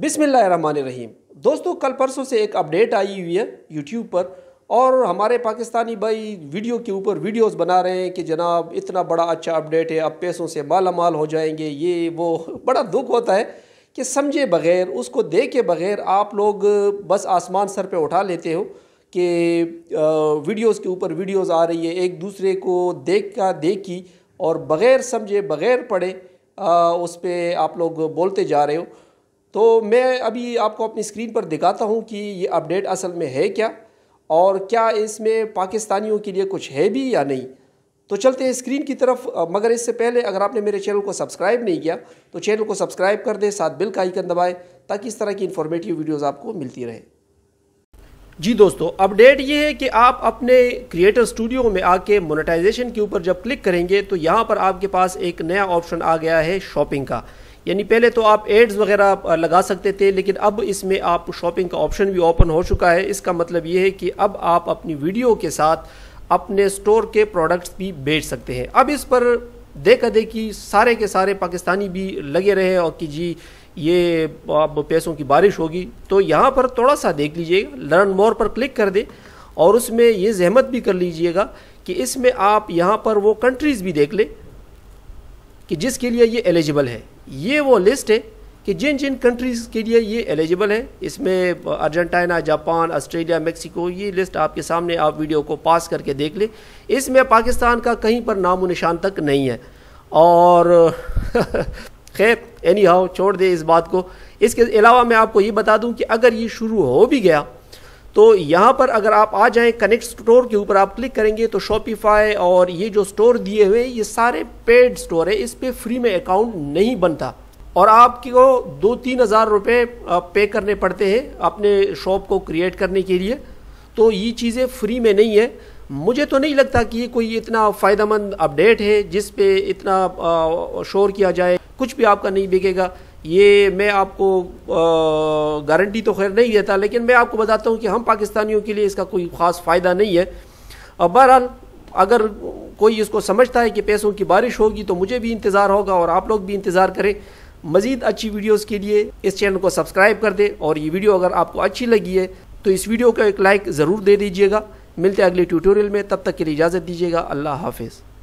बिसमीम दोस्तों कल परसों से एक अपडेट आई हुई है यूट्यूब पर और हमारे पाकिस्तानी भाई वीडियो के ऊपर वीडियोस बना रहे हैं कि जनाब इतना बड़ा अच्छा अपडेट है अब पैसों से माला माल हो जाएंगे ये वो बड़ा दुख होता है कि समझे बगैर उसको देखे बगैर आप लोग बस आसमान सर पे उठा लेते हो कि वीडियोस के ऊपर वीडियोस आ रही है एक दूसरे को देख का देखी और बग़ैर समझे बग़ैर पढ़े उस पर आप लोग बोलते जा रहे हो तो मैं अभी आपको अपनी स्क्रीन पर दिखाता हूँ कि ये अपडेट असल में है क्या और क्या इसमें पाकिस्तानियों के लिए कुछ है भी या नहीं तो चलते हैं स्क्रीन की तरफ मगर इससे पहले अगर आपने मेरे चैनल को सब्सक्राइब नहीं किया तो चैनल को सब्सक्राइब कर दें साथ बिल का आइकन दबाएं ताकि इस तरह की इन्फॉर्मेटिव वीडियोज़ आपको मिलती रहे जी दोस्तों अपडेट ये है कि आप अपने क्रिएटर स्टूडियो में आके मोनेटाइजेशन के ऊपर जब क्लिक करेंगे तो यहाँ पर आपके पास एक नया ऑप्शन आ गया है शॉपिंग का यानी पहले तो आप एड्स वगैरह लगा सकते थे लेकिन अब इसमें आप शॉपिंग का ऑप्शन भी ओपन हो चुका है इसका मतलब ये है कि अब आप अपनी वीडियो के साथ अपने स्टोर के प्रोडक्ट्स भी बेच सकते हैं अब इस पर देखा दे कि सारे के सारे पाकिस्तानी भी लगे रहे और कि जी ये अब पैसों की बारिश होगी तो यहाँ पर थोड़ा सा देख लीजिएगा लर्न मोर पर क्लिक कर दे और उसमें ये जहमत भी कर लीजिएगा कि इसमें आप यहाँ पर वो कंट्रीज़ भी देख लें कि जिसके लिए ये एलिजिबल है ये वो लिस्ट है कि जिन जिन कंट्रीज़ के लिए ये एलिजिबल है इसमें अर्जेंटीना जापान ऑस्ट्रेलिया मेक्सिको ये लिस्ट आपके सामने आप वीडियो को पास करके देख लें इसमें पाकिस्तान का कहीं पर नामो निशान तक नहीं है और खैर एनी हाउ छोड़ दे इस बात को इसके अलावा मैं आपको ये बता दूं कि अगर ये शुरू हो भी गया तो यहाँ पर अगर आप आ जाएं कनेक्ट स्टोर के ऊपर आप क्लिक करेंगे तो शॉपिफाई और ये जो स्टोर दिए हुए ये सारे पेड स्टोर है इस पर फ्री में अकाउंट नहीं बनता और आपको दो तीन हज़ार रुपये पे करने पड़ते हैं अपने शॉप को क्रिएट करने के लिए तो ये चीज़ें फ्री में नहीं है मुझे तो नहीं लगता कि ये कोई इतना फ़ायदा मंद अपडेट है जिस पे इतना शोर किया जाए कुछ भी आपका नहीं बिकेगा ये मैं आपको गारंटी तो खैर नहीं देता लेकिन मैं आपको बताता हूँ कि हम पाकिस्तानियों के लिए इसका कोई ख़ास फ़ायदा नहीं है अब बहरहाल अगर कोई इसको समझता है कि पैसों की बारिश होगी तो मुझे भी इंतज़ार होगा और आप लोग भी इंतज़ार करें मज़ीद अच्छी वीडियोज़ के लिए इस चैनल को सब्सक्राइब कर दें और ये वीडियो अगर आपको अच्छी लगी है तो इस वीडियो को एक लाइक ज़रूर दे दीजिएगा मिलते अगले ट्यूटोरियल में तब तक के लिए इजाज़त दीजिएगा अल्लाह हाफिज़